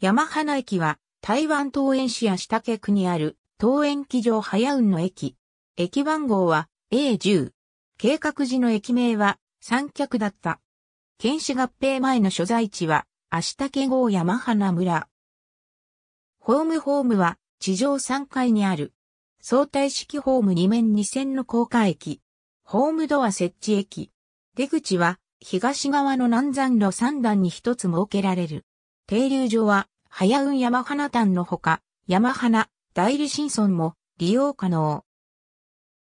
山花駅は台湾桃園市や下家区にある桃園機場早雲の駅。駅番号は A10。計画時の駅名は三脚だった。県市合併前の所在地は足竹号山花村。ホームホームは地上3階にある。相対式ホーム2面2線の高架駅。ホームドア設置駅。出口は東側の南山路3段に一つ設けられる。停留所は、早雲山花丹のほか、山花、代理新村も利用可能。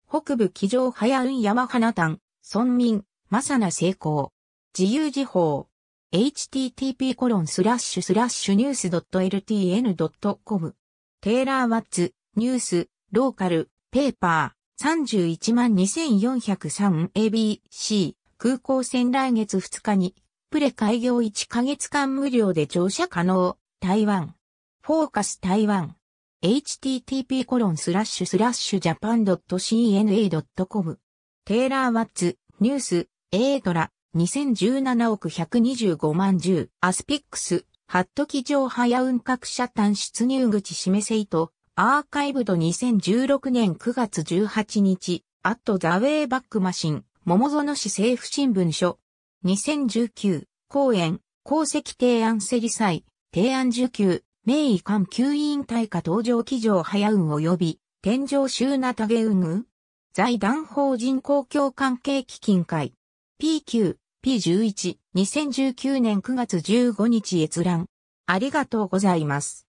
北部騎乗早雲山花丹、村民、まさな成功。自由時報。http コロンスラッシュスラッシュニュース .ltn.com テイラーワッツ、ニュース、ローカル、ペーパー、312,403ABC、空港線来月2日にプレ開業1ヶ月間無料で乗車可能。台湾。フォーカス台湾。http コロンスラッシュスラッシュジャパン .cna.com テイラー・ワッツ、ニュース、エートラ、2017億125万10、アスピックス、ハット機上早運各社単出入口示せいと、アーカイブド2016年9月18日、アットザウェイバックマシン、桃園市政府新聞書、2019、公演、功績提案セリ祭、提案受給、名医官級委員大下登場記上早運及び、天井集。なたげ運具財団法人公共関係基金会。p q P11、2019年9月15日閲覧。ありがとうございます。